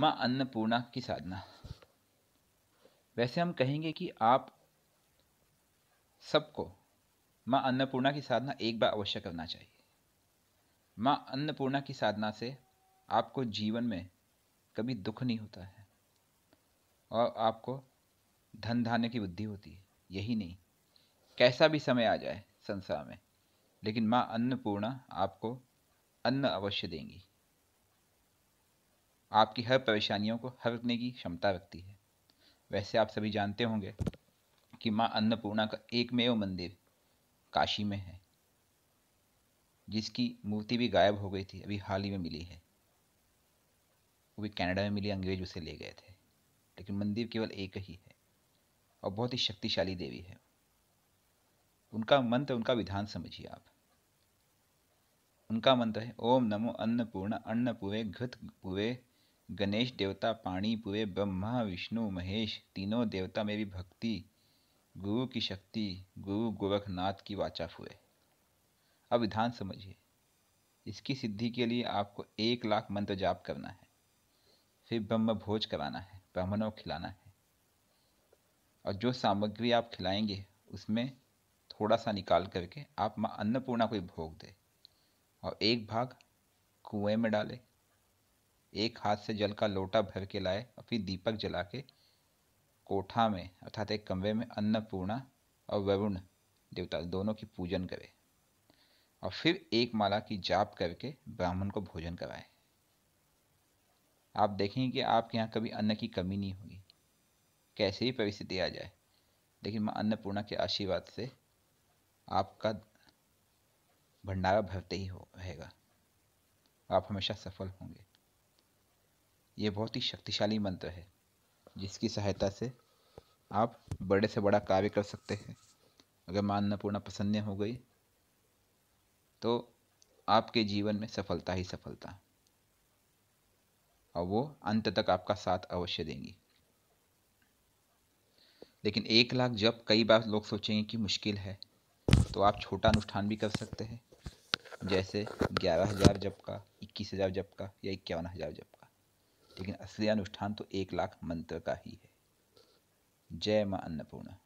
माँ अन्नपूर्णा की साधना वैसे हम कहेंगे कि आप सबको माँ अन्नपूर्णा की साधना एक बार अवश्य करना चाहिए माँ अन्नपूर्णा की साधना से आपको जीवन में कभी दुख नहीं होता है और आपको धन धान्य की बुद्धि होती है यही नहीं कैसा भी समय आ जाए संसार में लेकिन माँ अन्नपूर्णा आपको अन्न अवश्य देंगी आपकी हर परेशानियों को हर करने की क्षमता रखती है वैसे आप सभी जानते होंगे कि माँ अन्नपूर्णा का एकमेव मंदिर काशी में है जिसकी मूर्ति भी गायब हो गई थी अभी हाल ही में मिली है वो भी कनाडा में मिली अंग्रेज उसे ले गए थे लेकिन मंदिर केवल एक ही है और बहुत ही शक्तिशाली देवी है उनका मंत्र उनका विधान समझिए आप उनका मंत्र है ओम नमो अन्नपूर्ण अन्नपूर्वे घृत पूरे गणेश देवता पाणी पूरे ब्रह्मा विष्णु महेश तीनों देवता में भी भक्ति गुरु की शक्ति गुरु गोरखनाथ की वाचा फुरे अब विधान समझिए इसकी सिद्धि के लिए आपको एक लाख मंत्र जाप करना है फिर ब्रह्म भोज कराना है ब्राह्मणों को खिलाना है और जो सामग्री आप खिलाएंगे उसमें थोड़ा सा निकाल करके आप माँ अन्नपूर्णा को भोग दे और एक भाग कुएं में डालें एक हाथ से जल का लोटा भर के लाए और फिर दीपक जला के कोठा में अर्थात एक कमरे में अन्नपूर्णा और वरुण देवता दोनों की पूजन करे और फिर एक माला की जाप करके ब्राह्मण को भोजन कराए आप देखेंगे कि आपके यहाँ कभी अन्न की कमी नहीं होगी कैसे ही परिस्थिति आ जाए लेकिन माँ अन्नपूर्णा के आशीर्वाद से आपका भंडारा भरते ही हो रहेगा आप हमेशा सफल होंगे ये बहुत ही शक्तिशाली मंत्र है जिसकी सहायता से आप बड़े से बड़ा कार्य कर सकते हैं अगर मां प्रसन्न हो गई तो आपके जीवन में सफलता ही सफलता और वो अंत तक आपका साथ अवश्य देंगी लेकिन एक लाख जब कई बार लोग सोचेंगे कि मुश्किल है तो आप छोटा अनुष्ठान भी कर सकते हैं जैसे ग्यारह हज़ार जब का इक्कीस हज़ार जब का या इक्यावन हज़ार जब का लेकिन असली अनुष्ठान तो एक लाख मंत्र का ही है जय मां अन्नपूर्णा